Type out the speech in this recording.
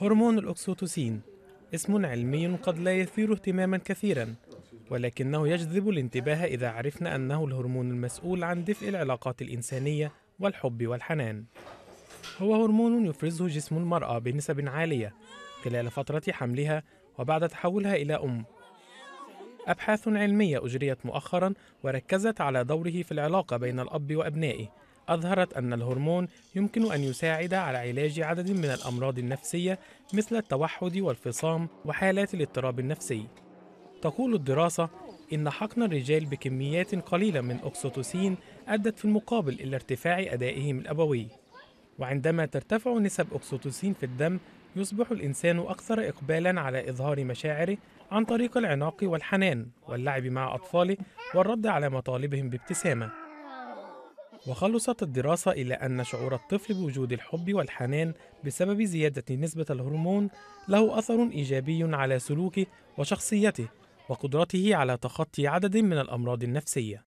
هرمون الأكسوتوسين اسم علمي قد لا يثير اهتماما كثيرا ولكنه يجذب الانتباه إذا عرفنا أنه الهرمون المسؤول عن دفء العلاقات الإنسانية والحب والحنان هو هرمون يفرزه جسم المرأة بنسب عالية خلال فترة حملها وبعد تحولها إلى أم أبحاث علمية أجريت مؤخرا وركزت على دوره في العلاقة بين الأب وأبنائه أظهرت أن الهرمون يمكن أن يساعد على علاج عدد من الأمراض النفسية مثل التوحد والفصام وحالات الاضطراب النفسي. تقول الدراسة إن حقن الرجال بكميات قليلة من أكسوتوسين أدت في المقابل إلى ارتفاع أدائهم الأبوي. وعندما ترتفع نسب أكسوتوسين في الدم يصبح الإنسان أكثر إقبالا على إظهار مشاعره عن طريق العناق والحنان واللعب مع أطفاله والرد على مطالبهم بابتسامة وخلصت الدراسة إلى أن شعور الطفل بوجود الحب والحنان بسبب زيادة نسبة الهرمون له أثر إيجابي على سلوكه وشخصيته وقدرته على تخطي عدد من الأمراض النفسية